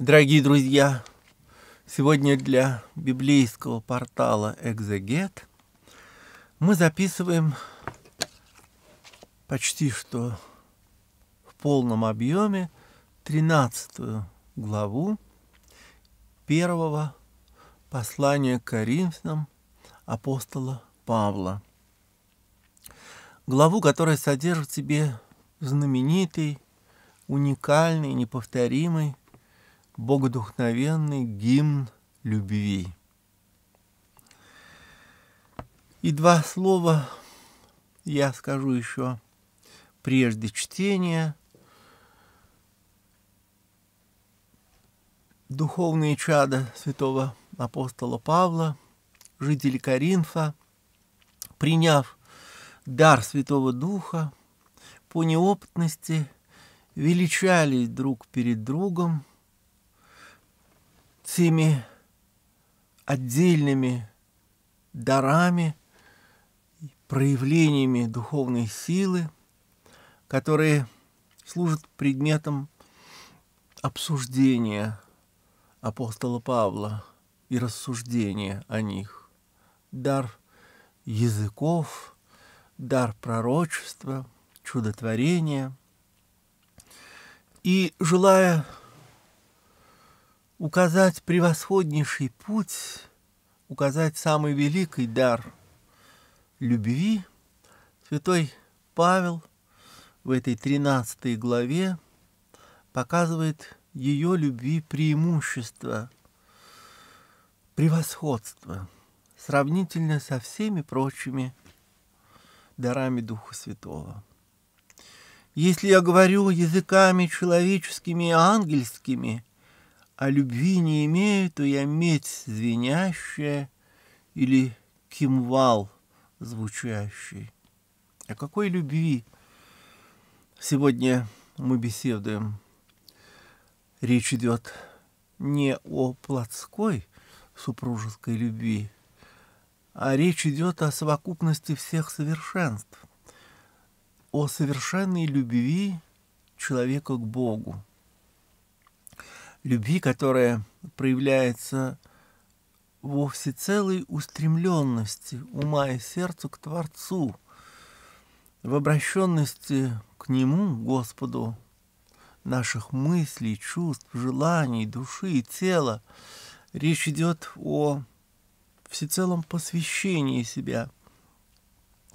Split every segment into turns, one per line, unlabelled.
Дорогие друзья, сегодня для библейского портала «Экзегет» мы записываем почти что в полном объеме 13 главу первого послания к Коринфянам апостола Павла. Главу, которая содержит в себе знаменитый, уникальный, неповторимый богодухновенный гимн любви. И два слова я скажу еще прежде чтения. Духовные чада святого апостола Павла, жители Коринфа, приняв дар Святого Духа, по неопытности величались друг перед другом – теми отдельными дарами, проявлениями духовной силы, которые служат предметом обсуждения апостола Павла и рассуждения о них. Дар языков, дар пророчества, чудотворения. И желая указать превосходнейший путь, указать самый великий дар любви, святой Павел в этой 13 главе показывает ее любви преимущество, превосходство, сравнительно со всеми прочими дарами Духа Святого. Если я говорю языками человеческими и ангельскими – а любви не имею, то я медь звенящая или кимвал звучащий. О какой любви сегодня мы беседуем? Речь идет не о плотской супружеской любви, а речь идет о совокупности всех совершенств, о совершенной любви человека к Богу любви, которая проявляется во всецелой устремленности ума и сердца к Творцу, в обращенности к Нему, Господу, наших мыслей, чувств, желаний, души и тела. Речь идет о всецелом посвящении себя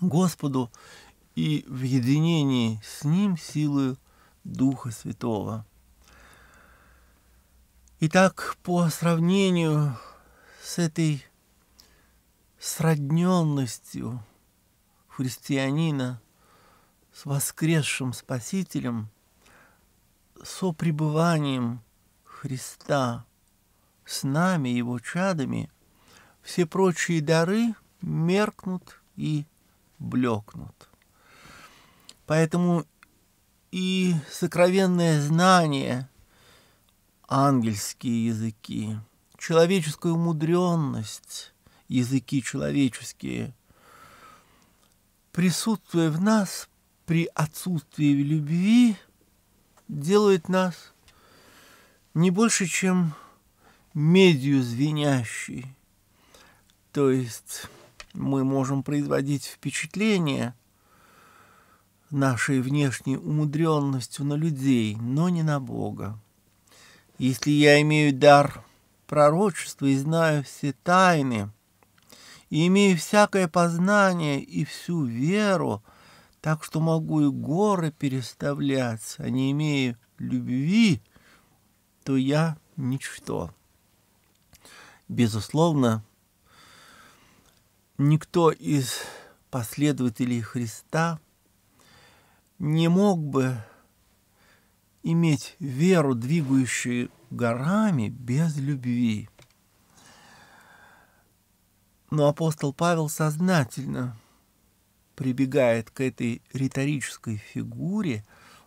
Господу и в единении с Ним силою Духа Святого – Итак, по сравнению с этой сродненностью христианина с воскресшим Спасителем, пребыванием Христа с нами, Его чадами, все прочие дары меркнут и блекнут. Поэтому и сокровенное знание – ангельские языки, человеческую мудренность, языки человеческие, присутствуя в нас при отсутствии любви, делает нас не больше, чем медью звенящей. То есть мы можем производить впечатление нашей внешней умудренностью на людей, но не на Бога. Если я имею дар пророчества и знаю все тайны, и имею всякое познание и всю веру, так что могу и горы переставлять, а не имею любви, то я ничто. Безусловно, никто из последователей Христа не мог бы иметь веру, двигающую горами, без любви. Но апостол Павел сознательно прибегает к этой риторической фигуре,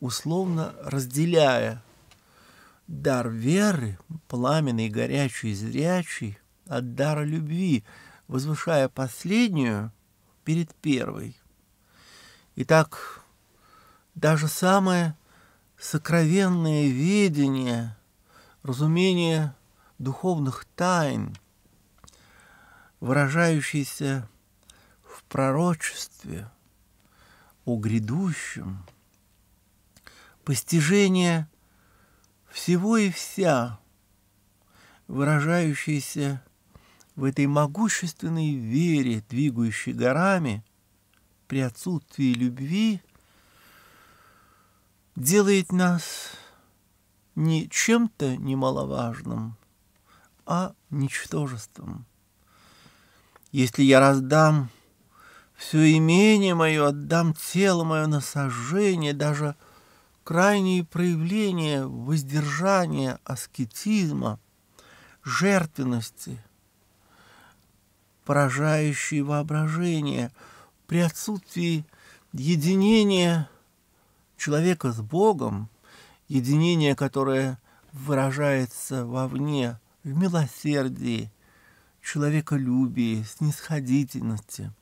условно разделяя дар веры, пламенный, горячий, зрячий, от дара любви, возвышая последнюю перед первой. Итак, даже самое сокровенное видение, разумение духовных тайн, выражающееся в пророчестве о грядущем, постижение всего и вся, выражающееся в этой могущественной вере, двигающей горами, при отсутствии любви – делает нас не чем-то немаловажным, а ничтожеством. Если я раздам все имение мое, отдам тело мое на сожжение, даже крайние проявления воздержания, аскетизма, жертвенности, поражающие воображение, при отсутствии единения – человека с Богом, единение, которое выражается вовне, в милосердии, человеколюбии, снисходительности,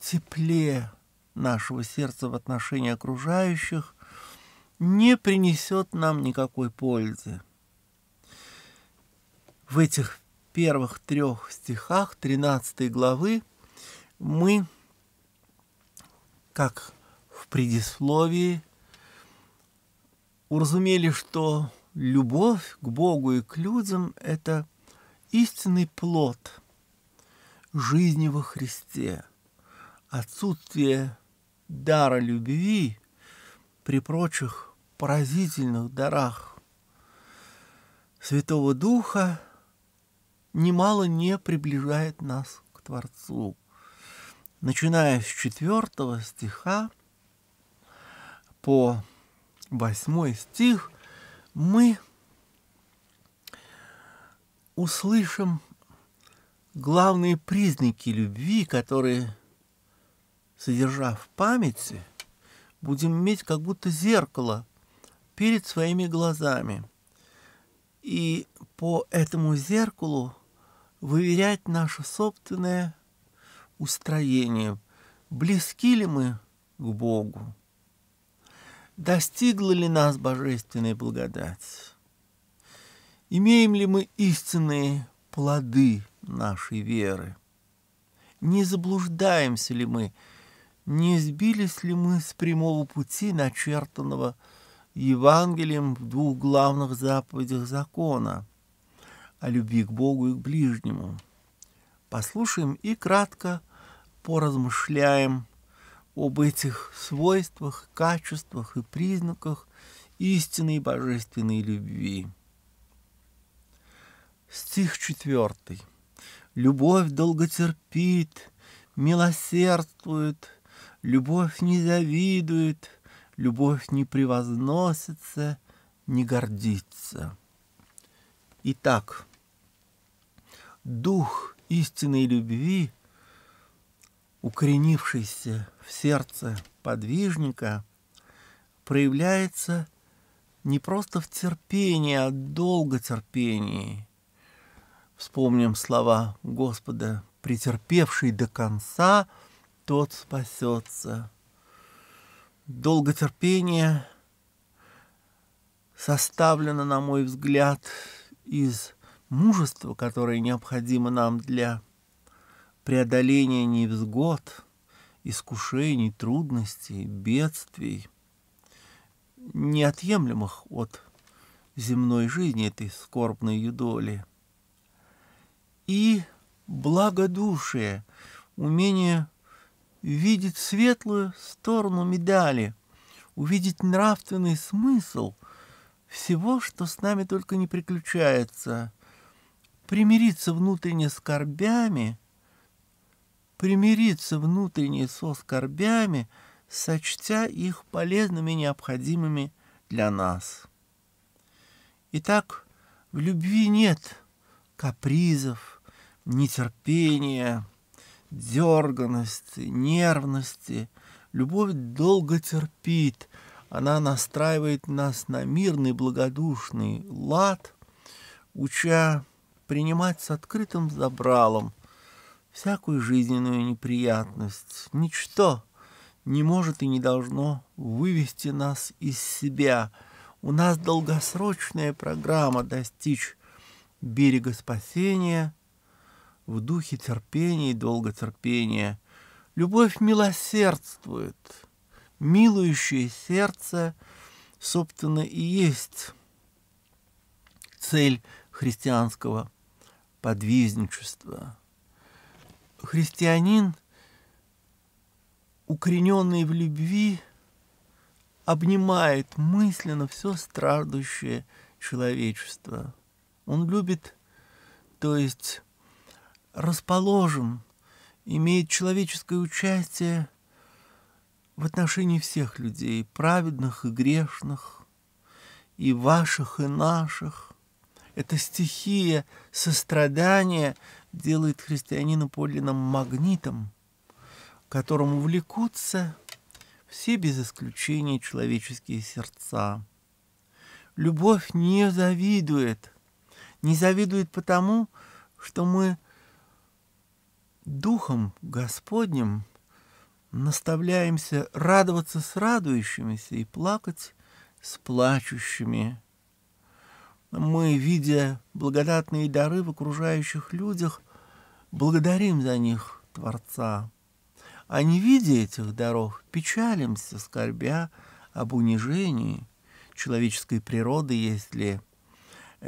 тепле нашего сердца в отношении окружающих, не принесет нам никакой пользы. В этих первых трех стихах 13 главы мы, как предисловии уразумели, что любовь к Богу и к людям – это истинный плод жизни во Христе. Отсутствие дара любви при прочих поразительных дарах Святого Духа немало не приближает нас к Творцу. Начиная с четвертого стиха, по 8 стих мы услышим главные признаки любви, которые, содержа в памяти, будем иметь как будто зеркало перед своими глазами. И по этому зеркалу выверять наше собственное устроение, близки ли мы к Богу достигла ли нас божественная благодать? Имеем ли мы истинные плоды нашей веры? Не заблуждаемся ли мы? Не сбились ли мы с прямого пути, начертанного Евангелием в двух главных заповедях закона о любви к Богу и к ближнему? Послушаем и кратко поразмышляем – об этих свойствах, качествах и признаках истинной божественной любви. Стих четвертый. Любовь долготерпит, милосердствует, любовь не завидует, любовь не превозносится, не гордится. Итак, дух истинной любви укоренившийся в сердце подвижника, проявляется не просто в терпении, а в долготерпении. Вспомним слова Господа «претерпевший до конца, тот спасется». Долготерпение составлено, на мой взгляд, из мужества, которое необходимо нам для преодоления невзгод, искушений, трудностей, бедствий, неотъемлемых от земной жизни этой скорбной юдоли. И благодушие, умение видеть светлую сторону медали, увидеть нравственный смысл всего, что с нами только не приключается, примириться внутренне с корбями – примириться внутренне со скорбями, сочтя их полезными и необходимыми для нас. Итак, в любви нет капризов, нетерпения, дерганности, нервности. Любовь долго терпит, она настраивает нас на мирный благодушный лад, уча принимать с открытым забралом – всякую жизненную неприятность. Ничто не может и не должно вывести нас из себя. У нас долгосрочная программа достичь берега спасения в духе терпения и долготерпения. Любовь милосердствует. Милующее сердце, собственно, и есть цель христианского подвижничества христианин, укорененный в любви, обнимает мысленно все страдающее человечество. Он любит, то есть расположен, имеет человеческое участие в отношении всех людей, праведных и грешных, и ваших, и наших. Это стихия сострадания, делает христианина подлинным магнитом, которому увлекутся все без исключения человеческие сердца. Любовь не завидует, не завидует потому, что мы Духом Господним наставляемся радоваться с радующимися и плакать с плачущими. Мы, видя благодатные дары в окружающих людях, благодарим за них Творца. А не видя этих даров, печалимся, скорбя об унижении человеческой природы, если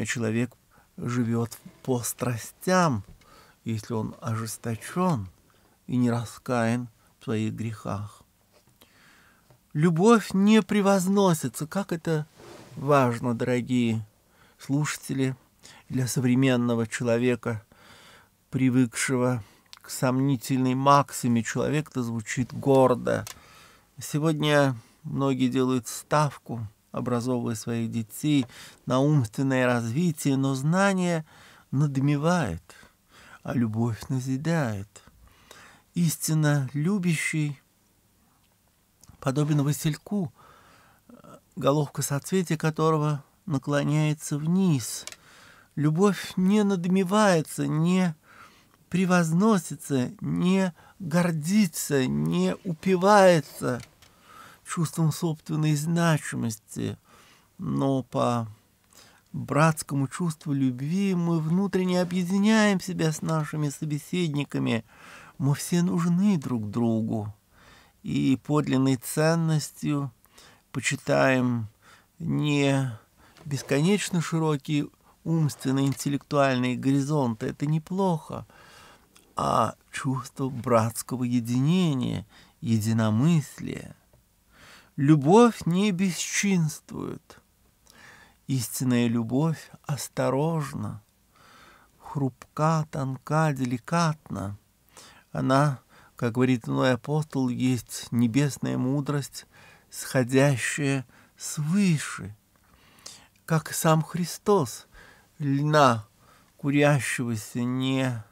человек живет по страстям, если он ожесточен и не раскаян в своих грехах. Любовь не превозносится, как это важно, дорогие слушатели, для современного человека, привыкшего к сомнительной максиме, человек-то звучит гордо. Сегодня многие делают ставку, образовывая своих детей, на умственное развитие, но знание надмевает, а любовь назидает. Истинно любящий подобен васильку, э, головка соцветия которого – наклоняется вниз. Любовь не надмевается, не превозносится, не гордится, не упивается чувством собственной значимости, но по братскому чувству любви мы внутренне объединяем себя с нашими собеседниками. Мы все нужны друг другу и подлинной ценностью почитаем не бесконечно широкие умственные, интеллектуальные горизонты. Это неплохо. А чувство братского единения, единомыслия. Любовь не бесчинствует. Истинная любовь осторожна, хрупка, тонка, деликатна. Она, как говорит иной апостол, есть небесная мудрость, сходящая свыше – как сам Христос, льна курящегося не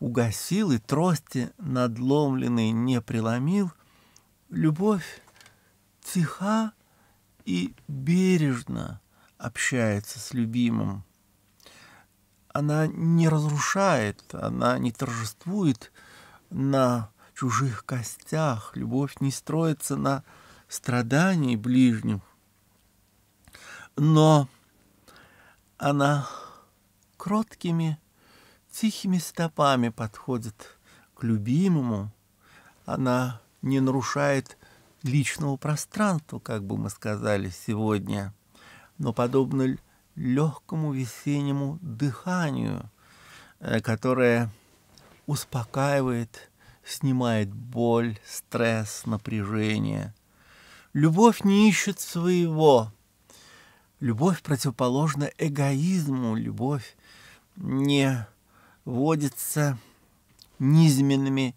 угасил и трости надломленной не преломил, любовь тиха и бережно общается с любимым. Она не разрушает, она не торжествует на чужих костях, любовь не строится на страдании ближних, но она кроткими, тихими стопами подходит к любимому. Она не нарушает личного пространства, как бы мы сказали сегодня, но подобно легкому весеннему дыханию, э, которое успокаивает, снимает боль, стресс, напряжение. Любовь не ищет своего, Любовь противоположна эгоизму, любовь не водится низменными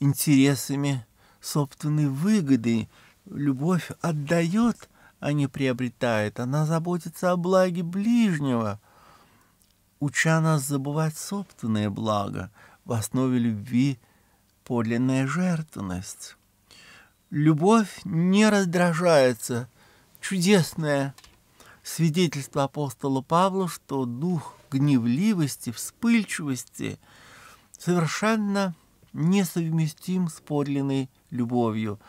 интересами собственной выгоды. Любовь отдает, а не приобретает. Она заботится о благе ближнего, уча нас забывать собственное благо. В основе любви подлинная жертвенность. Любовь не раздражается, чудесная – свидетельство апостола Павла, что дух гневливости, вспыльчивости совершенно несовместим с подлинной любовью.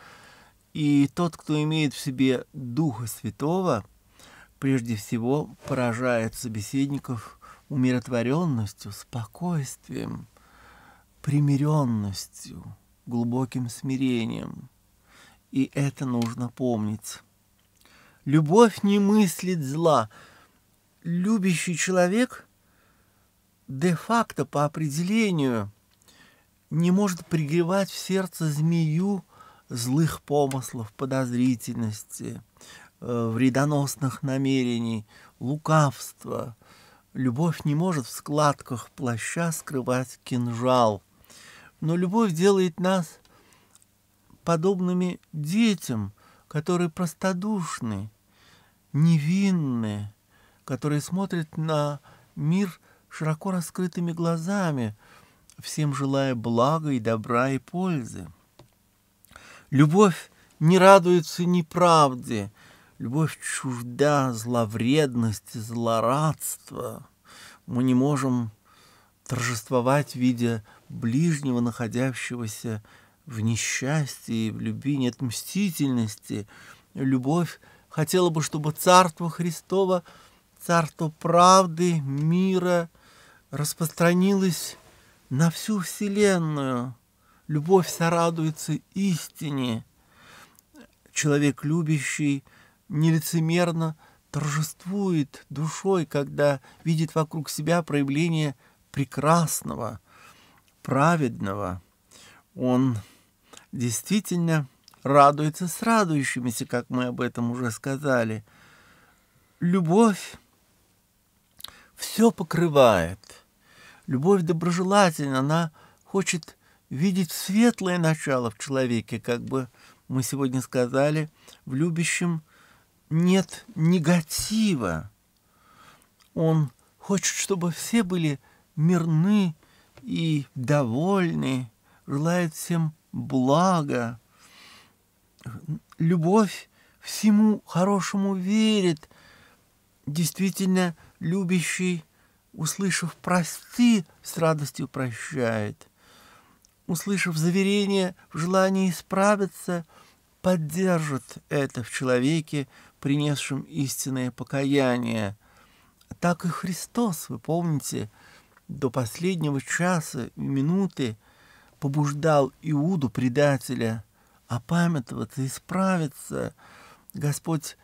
И тот, кто имеет в себе Духа Святого, прежде всего поражает собеседников умиротворенностью, спокойствием, примиренностью, глубоким смирением. И это нужно помнить. Любовь не мыслит зла. Любящий человек де-факто по определению не может пригревать в сердце змею злых помыслов, подозрительности, э, вредоносных намерений, лукавства. Любовь не может в складках плаща скрывать кинжал. Но любовь делает нас подобными детям, которые простодушны, невинные, которые смотрят на мир широко раскрытыми глазами, всем желая блага и добра и пользы. Любовь не радуется неправде, любовь чужда зловредности, злорадства. Мы не можем торжествовать, видя ближнего, находящегося в несчастье, в любви нет мстительности. Любовь хотела бы, чтобы Царство Христово, Царство правды, мира распространилось на всю Вселенную. Любовь вся радуется истине. Человек, любящий нелицемерно, торжествует душой, когда видит вокруг себя проявление прекрасного, праведного. Он действительно радуется с радующимися, как мы об этом уже сказали. Любовь все покрывает. Любовь доброжелательна, она хочет видеть светлое начало в человеке, как бы мы сегодня сказали, в любящем нет негатива. Он хочет, чтобы все были мирны и довольны, желает всем блага любовь всему хорошему верит, действительно любящий, услышав «прости», с радостью прощает, услышав заверение в желании исправиться, поддержит это в человеке, принесшем истинное покаяние. Так и Христос, вы помните, до последнего часа и минуты побуждал Иуду, предателя – опамятоваться, исправиться. Господь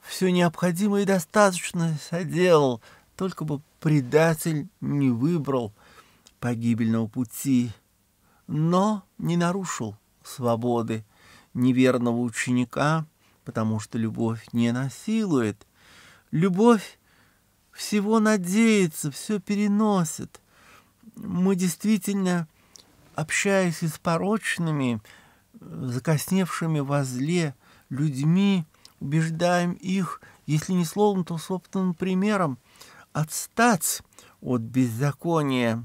все необходимое и достаточное соделал, только бы предатель не выбрал погибельного пути, но не нарушил свободы неверного ученика, потому что любовь не насилует. Любовь всего надеется, все переносит. Мы действительно, общаясь и с порочными, закосневшими во зле людьми, убеждаем их, если не словом, то собственным примером, отстать от беззакония.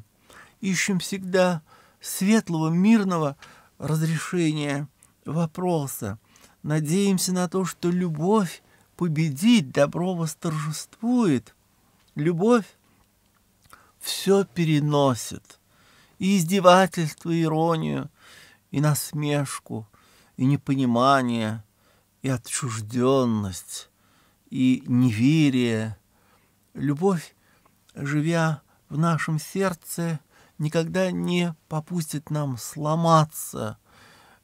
Ищем всегда светлого, мирного разрешения вопроса. Надеемся на то, что любовь победит, добро восторжествует. Любовь все переносит. И издевательство, и иронию, и насмешку, и непонимание, и отчужденность, и неверие. Любовь, живя в нашем сердце, никогда не попустит нам сломаться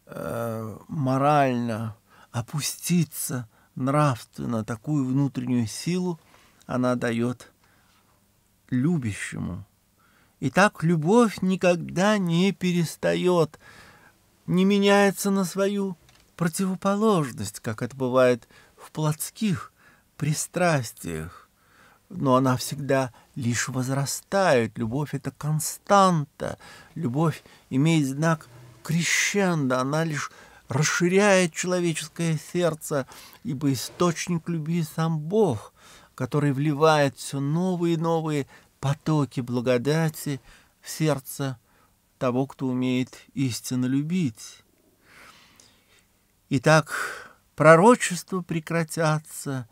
э, морально, опуститься нравственно. Такую внутреннюю силу она дает любящему. Итак, любовь никогда не перестает не меняется на свою противоположность, как это бывает в плотских пристрастиях. Но она всегда лишь возрастает. Любовь — это константа. Любовь имеет знак крещенда. Она лишь расширяет человеческое сердце, ибо источник любви — сам Бог, который вливает все новые и новые потоки благодати в сердце того, кто умеет истинно любить. Итак, пророчества прекратятся,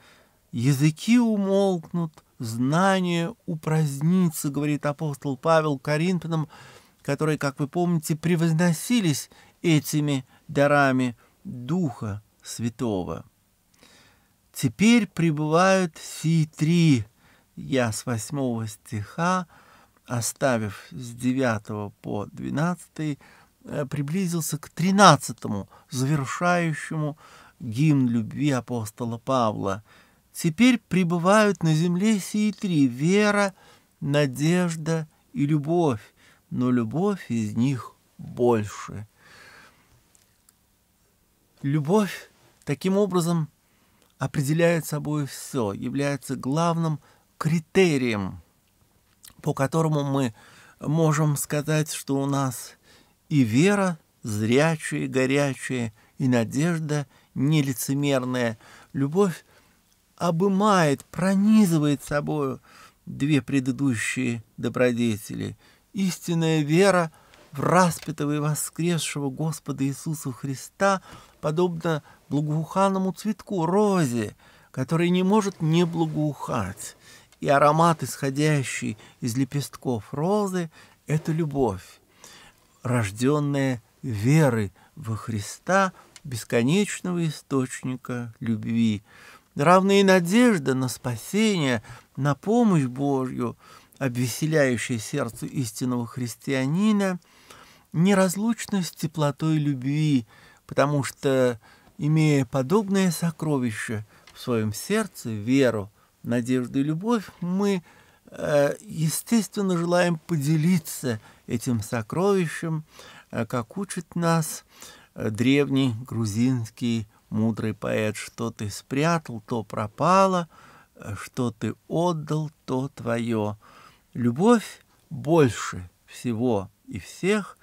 языки умолкнут, знание упразднится, говорит апостол Павел Коринфянам, которые, как вы помните, превозносились этими дарами Духа Святого. Теперь пребывают сии три. Я с восьмого стиха оставив с 9 по 12, э, приблизился к 13, завершающему гимн любви апостола Павла. Теперь пребывают на земле сии три — вера, надежда и любовь, но любовь из них больше. Любовь таким образом определяет собой все, является главным критерием — по которому мы можем сказать, что у нас и вера зрячая, горячая, и надежда нелицемерная. Любовь обымает, пронизывает собою две предыдущие добродетели. Истинная вера в распятого и воскресшего Господа Иисуса Христа подобна благоуханному цветку розе, который не может не благоухать и аромат, исходящий из лепестков розы, — это любовь, рожденная веры во Христа, бесконечного источника любви, равно надежда на спасение, на помощь Божью, обвеселяющая сердце истинного христианина, неразлучна с теплотой любви, потому что, имея подобное сокровище в своем сердце, веру – надежду и любовь, мы, э, естественно, желаем поделиться этим сокровищем, э, как учит нас э, древний грузинский мудрый поэт, что ты спрятал, то пропало, что ты отдал, то твое. Любовь больше всего и всех,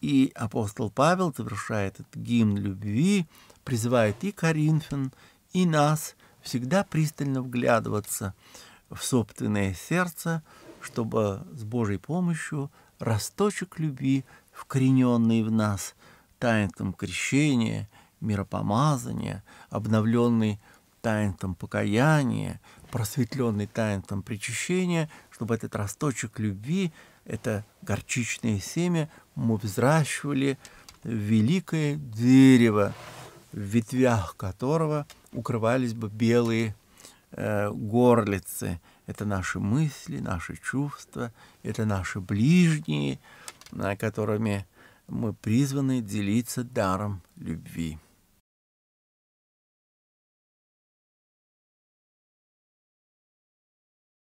и апостол Павел завершает этот гимн любви, призывает и Коринфян, и нас – всегда пристально вглядываться в собственное сердце, чтобы с Божьей помощью росточек любви, вкорененный в нас таинством крещения, миропомазания, обновленный таинством покаяния, просветленный таинством причащения, чтобы этот росточек любви, это горчичное семя, мы взращивали в великое дерево, в ветвях которого укрывались бы белые э, горлицы. Это наши мысли, наши чувства, это наши ближние, на э, которыми мы призваны делиться даром любви.